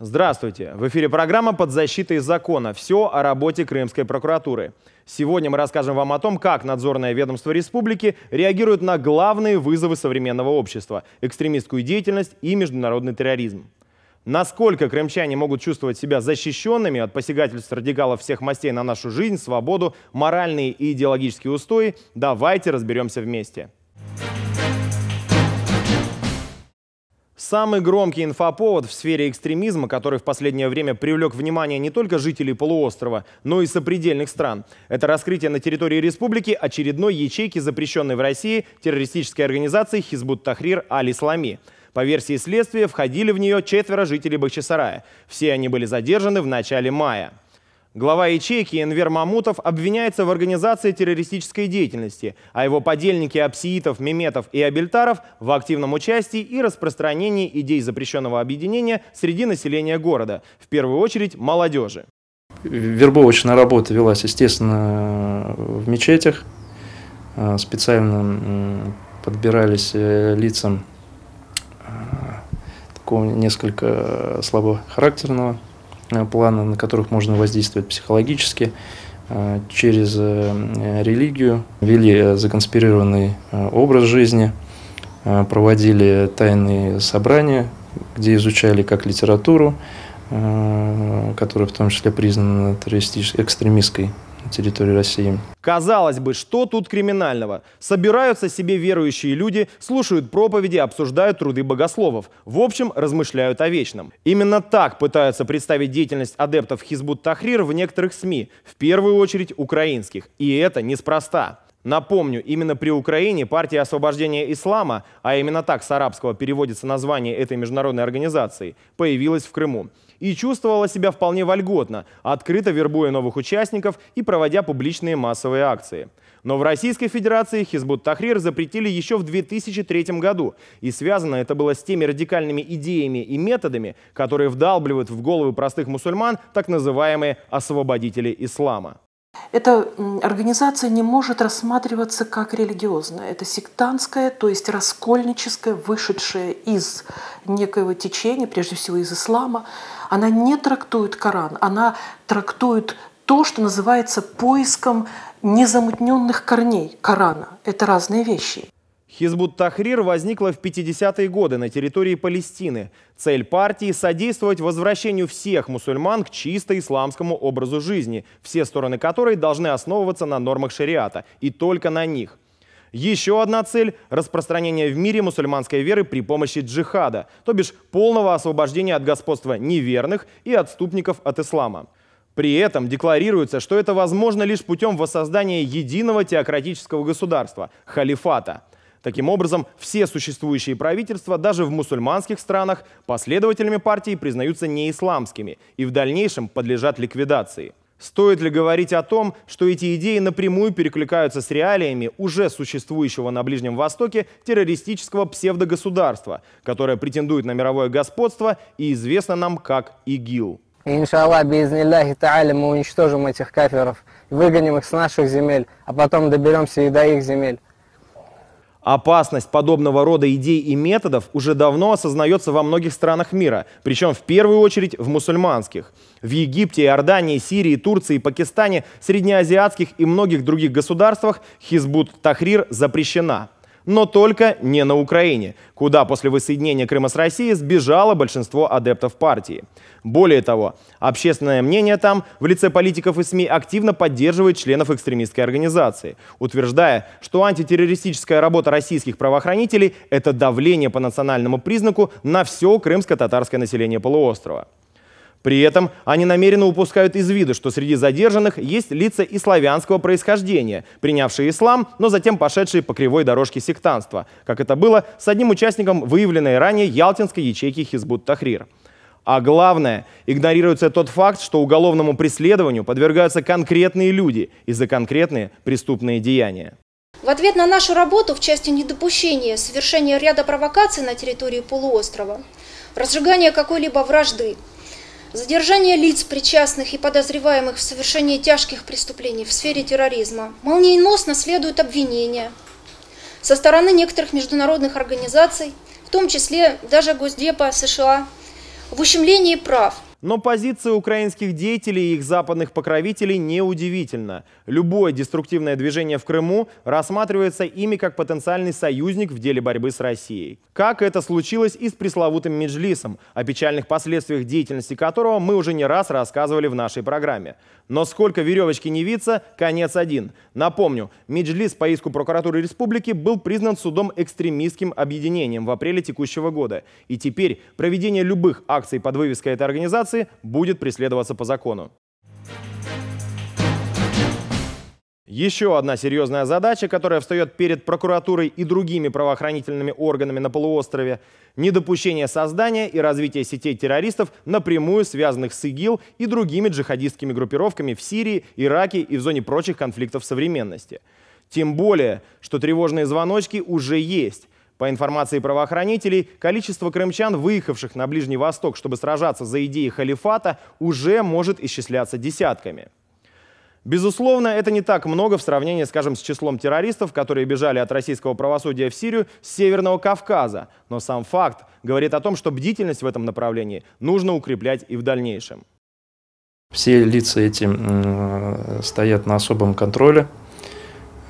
Здравствуйте! В эфире программа «Под защитой закона. Все о работе Крымской прокуратуры». Сегодня мы расскажем вам о том, как надзорное ведомство республики реагирует на главные вызовы современного общества – экстремистскую деятельность и международный терроризм. Насколько крымчане могут чувствовать себя защищенными от посягательств радикалов всех мастей на нашу жизнь, свободу, моральные и идеологические устои, давайте разберемся вместе. Самый громкий инфоповод в сфере экстремизма, который в последнее время привлек внимание не только жителей полуострова, но и сопредельных стран. Это раскрытие на территории республики очередной ячейки запрещенной в России террористической организации Хизбут Тахрир Аль-Ислами. По версии следствия, входили в нее четверо жителей Бахчисарая. Все они были задержаны в начале мая. Глава ячейки Энвер Мамутов обвиняется в организации террористической деятельности, а его подельники Апсиитов, Меметов и Абельтаров в активном участии и распространении идей запрещенного объединения среди населения города, в первую очередь молодежи. Вербовочная работа велась, естественно, в мечетях. А, специально подбирались э, лицам а, такого несколько э, слабохарактерного Э, планы, на которых можно воздействовать психологически, э, через э, религию, вели законспирированный образ жизни, проводили тайные собрания, где изучали как литературу, которая в том числе признана террористической, экстремистской территории России. Казалось бы, что тут криминального? Собираются себе верующие люди, слушают проповеди, обсуждают труды богословов. В общем, размышляют о вечном. Именно так пытаются представить деятельность адептов Хизбут Тахрир в некоторых СМИ, в первую очередь украинских. И это неспроста. Напомню, именно при Украине партия освобождения ислама, а именно так с арабского переводится название этой международной организации, появилась в Крыму и чувствовала себя вполне вольготно, открыто вербуя новых участников и проводя публичные массовые акции. Но в Российской Федерации Хизбут Тахрир запретили еще в 2003 году, и связано это было с теми радикальными идеями и методами, которые вдалбливают в головы простых мусульман так называемые «освободители ислама». Эта организация не может рассматриваться как религиозная. Это сектантская, то есть раскольническая, вышедшая из некоего течения, прежде всего из ислама. Она не трактует Коран, она трактует то, что называется поиском незамутненных корней Корана. Это разные вещи. Хизбут Тахрир возникла в 50-е годы на территории Палестины. Цель партии – содействовать возвращению всех мусульман к чисто исламскому образу жизни, все стороны которой должны основываться на нормах шариата, и только на них. Еще одна цель – распространение в мире мусульманской веры при помощи джихада, то бишь полного освобождения от господства неверных и отступников от ислама. При этом декларируется, что это возможно лишь путем воссоздания единого теократического государства – халифата – Таким образом, все существующие правительства, даже в мусульманских странах, последователями партии признаются неисламскими и в дальнейшем подлежат ликвидации. Стоит ли говорить о том, что эти идеи напрямую перекликаются с реалиями уже существующего на Ближнем Востоке террористического псевдогосударства, которое претендует на мировое господство и известно нам как ИГИЛ? Иншаллах, бизнилляхи та'аля, мы уничтожим этих каферов, выгоним их с наших земель, а потом доберемся и до их земель. Опасность подобного рода идей и методов уже давно осознается во многих странах мира, причем в первую очередь в мусульманских. В Египте, Иордании, Сирии, Турции, Пакистане, среднеазиатских и многих других государствах Хизбут Тахрир запрещена но только не на Украине, куда после воссоединения Крыма с Россией сбежало большинство адептов партии. Более того, общественное мнение там в лице политиков и СМИ активно поддерживает членов экстремистской организации, утверждая, что антитеррористическая работа российских правоохранителей – это давление по национальному признаку на все крымско-татарское население полуострова. При этом они намеренно упускают из виду, что среди задержанных есть лица и славянского происхождения, принявшие ислам, но затем пошедшие по кривой дорожке сектанства, как это было с одним участником выявленной ранее ялтинской ячейки Хизбут Тахрир. А главное, игнорируется тот факт, что уголовному преследованию подвергаются конкретные люди из за конкретные преступные деяния. В ответ на нашу работу в части недопущения совершения ряда провокаций на территории полуострова, разжигания какой-либо вражды – Задержание лиц, причастных и подозреваемых в совершении тяжких преступлений в сфере терроризма. Молниеносно следуют обвинения со стороны некоторых международных организаций, в том числе даже Госдепа США, в ущемлении прав – но позиция украинских деятелей и их западных покровителей неудивительна. Любое деструктивное движение в Крыму рассматривается ими как потенциальный союзник в деле борьбы с Россией. Как это случилось и с пресловутым Меджлисом, о печальных последствиях деятельности которого мы уже не раз рассказывали в нашей программе. Но сколько веревочки не виться, конец один. Напомню, Меджлис по иску прокуратуры республики был признан судом экстремистским объединением в апреле текущего года. И теперь проведение любых акций под вывеской этой организации организации будет преследоваться по закону. Еще одна серьезная задача, которая встает перед прокуратурой и другими правоохранительными органами на полуострове – недопущение создания и развития сетей террористов, напрямую связанных с ИГИЛ и другими джихадистскими группировками в Сирии, Ираке и в зоне прочих конфликтов современности. Тем более, что тревожные звоночки уже есть – по информации правоохранителей, количество крымчан, выехавших на Ближний Восток, чтобы сражаться за идеи халифата, уже может исчисляться десятками. Безусловно, это не так много в сравнении, скажем, с числом террористов, которые бежали от российского правосудия в Сирию с Северного Кавказа. Но сам факт говорит о том, что бдительность в этом направлении нужно укреплять и в дальнейшем. Все лица эти стоят на особом контроле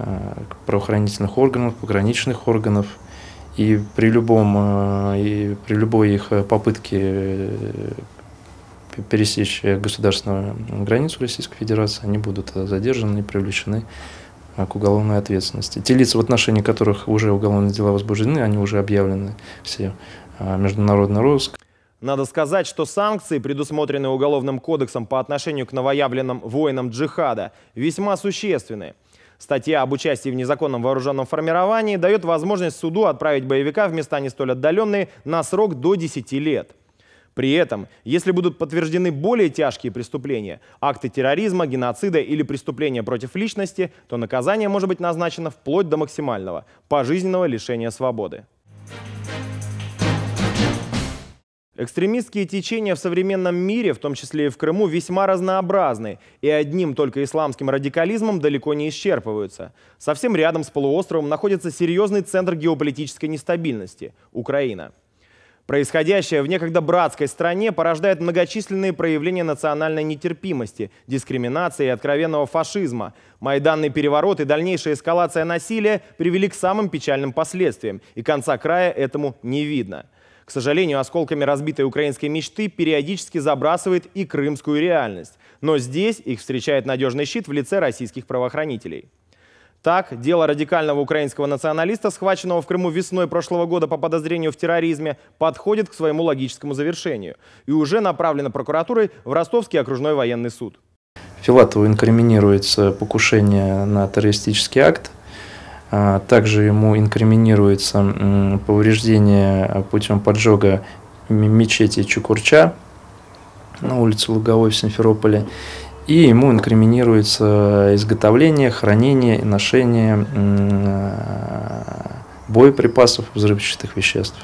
э, правоохранительных органов, пограничных органов. И при, любом, э, и при любой их э, попытке э, пересечь государственную границу Российской Федерации, они будут задержаны и привлечены к уголовной ответственности. Те лица, в отношении которых уже уголовные дела возбуждены, они уже объявлены все международный розыск. Надо сказать, что санкции, предусмотренные Уголовным кодексом по отношению к новоявленным воинам джихада, весьма существенные – Статья об участии в незаконном вооруженном формировании дает возможность суду отправить боевика в места не столь отдаленные на срок до 10 лет. При этом, если будут подтверждены более тяжкие преступления, акты терроризма, геноцида или преступления против личности, то наказание может быть назначено вплоть до максимального – пожизненного лишения свободы. Экстремистские течения в современном мире, в том числе и в Крыму, весьма разнообразны, и одним только исламским радикализмом далеко не исчерпываются. Совсем рядом с полуостровом находится серьезный центр геополитической нестабильности – Украина. Происходящее в некогда братской стране порождает многочисленные проявления национальной нетерпимости, дискриминации и откровенного фашизма. Майданный переворот и дальнейшая эскалация насилия привели к самым печальным последствиям, и конца края этому не видно – к сожалению, осколками разбитой украинской мечты периодически забрасывает и крымскую реальность. Но здесь их встречает надежный щит в лице российских правоохранителей. Так, дело радикального украинского националиста, схваченного в Крыму весной прошлого года по подозрению в терроризме, подходит к своему логическому завершению и уже направлено прокуратурой в Ростовский окружной военный суд. Филатову инкриминируется покушение на террористический акт а, также ему инкриминируется повреждение а, путем поджога мечети Чукурча на улице Луговой в Симферополе. И ему инкриминируется изготовление, хранение и ношение а, боеприпасов, взрывчатых веществ.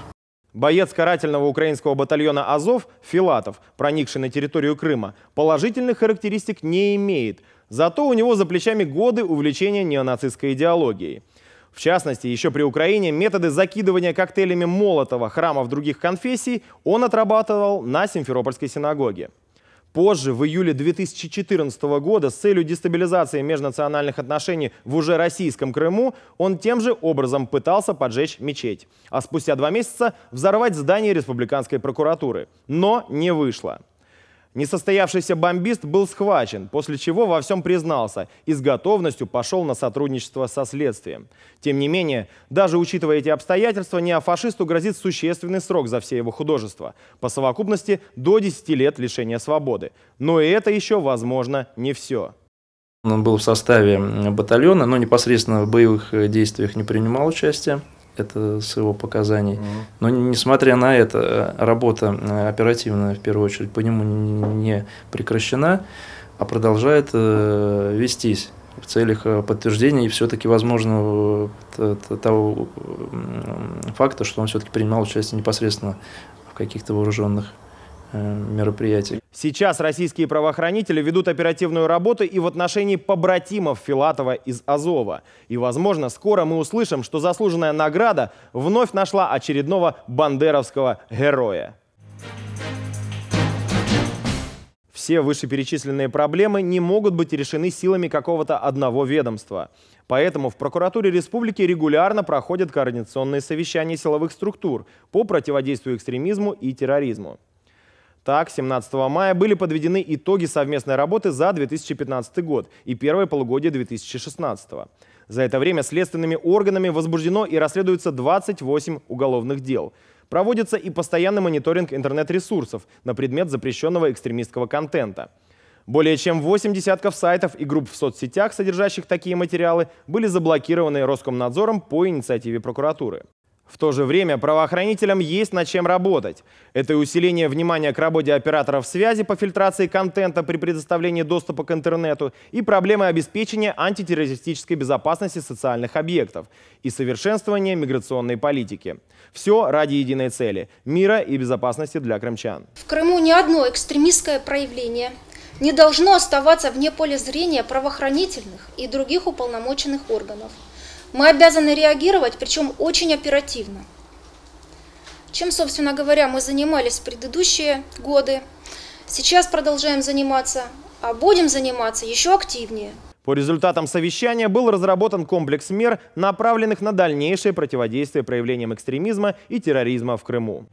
Боец карательного украинского батальона «Азов» Филатов, проникший на территорию Крыма, положительных характеристик не имеет. Зато у него за плечами годы увлечения неонацистской идеологией. В частности, еще при Украине методы закидывания коктейлями Молотова храмов других конфессий он отрабатывал на Симферопольской синагоге. Позже, в июле 2014 года, с целью дестабилизации межнациональных отношений в уже российском Крыму, он тем же образом пытался поджечь мечеть, а спустя два месяца взорвать здание республиканской прокуратуры. Но не вышло. Несостоявшийся бомбист был схвачен, после чего во всем признался и с готовностью пошел на сотрудничество со следствием. Тем не менее, даже учитывая эти обстоятельства, неофашисту грозит существенный срок за все его художества По совокупности до 10 лет лишения свободы. Но и это еще, возможно, не все. Он был в составе батальона, но непосредственно в боевых э, действиях не принимал участия это с его показаний. Mm-hmm. Но несмотря на это, э, работа э, оперативная в первую очередь по нему не прекращена, а продолжает э, вестись в целях э, подтверждения и все-таки возможного того факта, что он все-таки принимал участие непосредственно в каких-то вооруженных мероприятиях. Сейчас российские правоохранители ведут оперативную работу и в отношении побратимов Филатова из Азова. И, возможно, скоро мы услышим, что заслуженная награда вновь нашла очередного бандеровского героя. Все вышеперечисленные проблемы не могут быть решены силами какого-то одного ведомства. Поэтому в прокуратуре республики регулярно проходят координационные совещания силовых структур по противодействию экстремизму и терроризму. Так, 17 мая были подведены итоги совместной работы за 2015 год и первое полугодие 2016. За это время следственными органами возбуждено и расследуется 28 уголовных дел. Проводится и постоянный мониторинг интернет-ресурсов на предмет запрещенного экстремистского контента. Более чем 8 десятков сайтов и групп в соцсетях, содержащих такие материалы, были заблокированы Роскомнадзором по инициативе прокуратуры. В то же время правоохранителям есть над чем работать. Это и усиление внимания к работе операторов связи по фильтрации контента при предоставлении доступа к интернету и проблемы обеспечения антитеррористической безопасности социальных объектов и совершенствование миграционной политики. Все ради единой цели – мира и безопасности для крымчан. В Крыму ни одно экстремистское проявление не должно оставаться вне поля зрения правоохранительных и других уполномоченных органов – мы обязаны реагировать, причем очень оперативно. Чем, собственно говоря, мы занимались в предыдущие годы, сейчас продолжаем заниматься, а будем заниматься еще активнее. По результатам совещания был разработан комплекс мер, направленных на дальнейшее противодействие проявлениям экстремизма и терроризма в Крыму.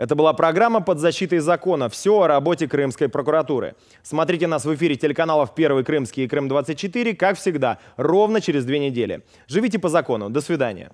Это была программа «Под защитой закона. Все о работе Крымской прокуратуры». Смотрите нас в эфире телеканалов «Первый Крымский» и «Крым-24», как всегда, ровно через две недели. Живите по закону. До свидания.